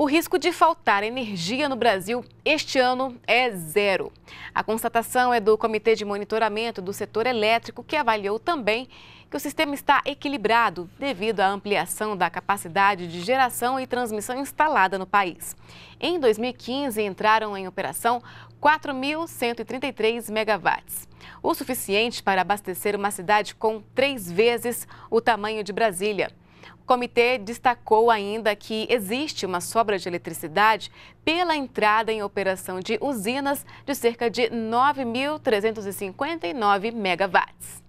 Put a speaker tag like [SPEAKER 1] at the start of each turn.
[SPEAKER 1] O risco de faltar energia no Brasil este ano é zero. A constatação é do Comitê de Monitoramento do Setor Elétrico, que avaliou também que o sistema está equilibrado devido à ampliação da capacidade de geração e transmissão instalada no país. Em 2015, entraram em operação 4.133 megawatts, o suficiente para abastecer uma cidade com três vezes o tamanho de Brasília. O comitê destacou ainda que existe uma sobra de eletricidade pela entrada em operação de usinas de cerca de 9.359 megawatts.